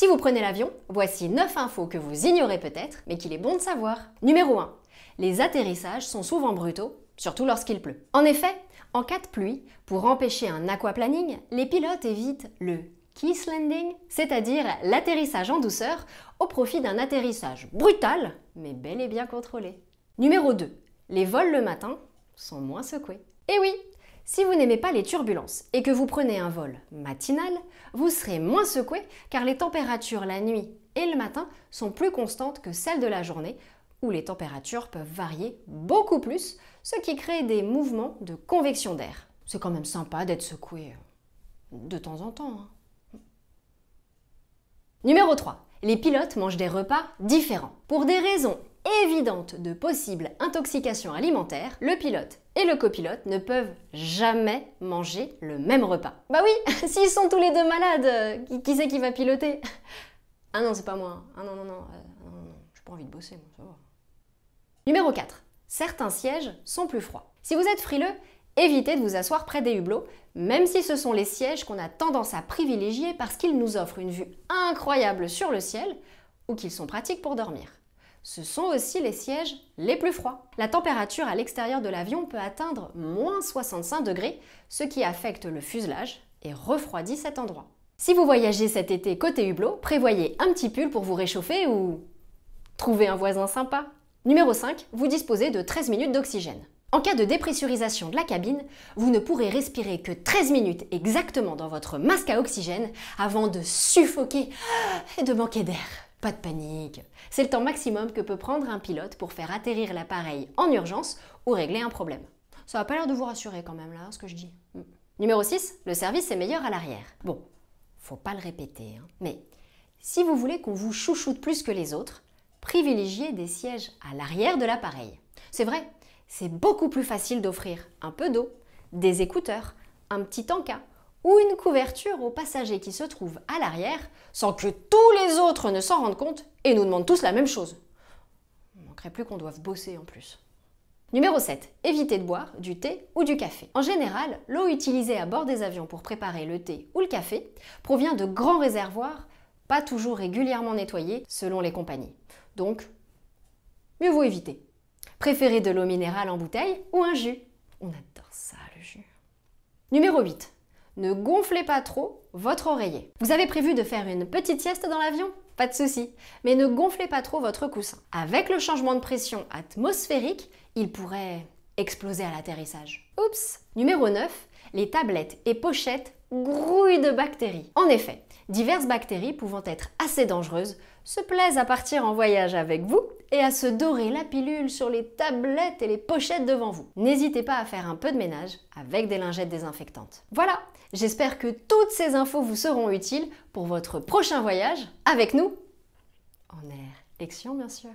Si vous prenez l'avion, voici 9 infos que vous ignorez peut-être, mais qu'il est bon de savoir. Numéro 1. Les atterrissages sont souvent brutaux, surtout lorsqu'il pleut. En effet, en cas de pluie, pour empêcher un aquaplaning, les pilotes évitent le kiss landing, c'est-à-dire l'atterrissage en douceur, au profit d'un atterrissage brutal, mais bel et bien contrôlé. Numéro 2. Les vols le matin sont moins secoués. Et eh oui, si vous n'aimez pas les turbulences et que vous prenez un vol matinal, vous serez moins secoué car les températures la nuit et le matin sont plus constantes que celles de la journée où les températures peuvent varier beaucoup plus, ce qui crée des mouvements de convection d'air. C'est quand même sympa d'être secoué euh, de temps en temps. Hein. Numéro 3. Les pilotes mangent des repas différents. Pour des raisons évidente de possible intoxication alimentaire, le pilote et le copilote ne peuvent jamais manger le même repas. Bah oui, s'ils sont tous les deux malades, euh, qui, sait c'est qui va piloter Ah non, c'est pas moi. Hein. Ah non, non, euh, ah non, non, non. j'ai pas envie de bosser, moi, ça va. Numéro 4. Certains sièges sont plus froids. Si vous êtes frileux, évitez de vous asseoir près des hublots, même si ce sont les sièges qu'on a tendance à privilégier parce qu'ils nous offrent une vue incroyable sur le ciel ou qu'ils sont pratiques pour dormir ce sont aussi les sièges les plus froids. La température à l'extérieur de l'avion peut atteindre moins 65 degrés, ce qui affecte le fuselage et refroidit cet endroit. Si vous voyagez cet été côté Hublot, prévoyez un petit pull pour vous réchauffer ou trouver un voisin sympa. Numéro 5, vous disposez de 13 minutes d'oxygène. En cas de dépressurisation de la cabine, vous ne pourrez respirer que 13 minutes exactement dans votre masque à oxygène avant de suffoquer et de manquer d'air. Pas de panique. C'est le temps maximum que peut prendre un pilote pour faire atterrir l'appareil en urgence ou régler un problème. Ça n'a pas l'air de vous rassurer quand même là, ce que je dis. Hmm. Numéro 6, le service est meilleur à l'arrière. Bon, faut pas le répéter, hein. mais si vous voulez qu'on vous chouchoute plus que les autres, privilégiez des sièges à l'arrière de l'appareil. C'est vrai, c'est beaucoup plus facile d'offrir un peu d'eau, des écouteurs, un petit encas ou une couverture aux passagers qui se trouvent à l'arrière sans que tous les autres ne s'en rendent compte et nous demandent tous la même chose. On manquerait plus qu'on doive bosser en plus. Numéro 7. Évitez de boire du thé ou du café. En général, l'eau utilisée à bord des avions pour préparer le thé ou le café provient de grands réservoirs pas toujours régulièrement nettoyés selon les compagnies. Donc, mieux vaut éviter. Préférez de l'eau minérale en bouteille ou un jus. On adore ça, le jus. Numéro 8 ne gonflez pas trop votre oreiller. Vous avez prévu de faire une petite sieste dans l'avion Pas de souci, mais ne gonflez pas trop votre coussin. Avec le changement de pression atmosphérique, il pourrait exploser à l'atterrissage. Oups Numéro 9, les tablettes et pochettes grouillent de bactéries. En effet, diverses bactéries pouvant être assez dangereuses se plaisent à partir en voyage avec vous et à se dorer la pilule sur les tablettes et les pochettes devant vous. N'hésitez pas à faire un peu de ménage avec des lingettes désinfectantes. Voilà, j'espère que toutes ces infos vous seront utiles pour votre prochain voyage avec nous en air. bien sûr.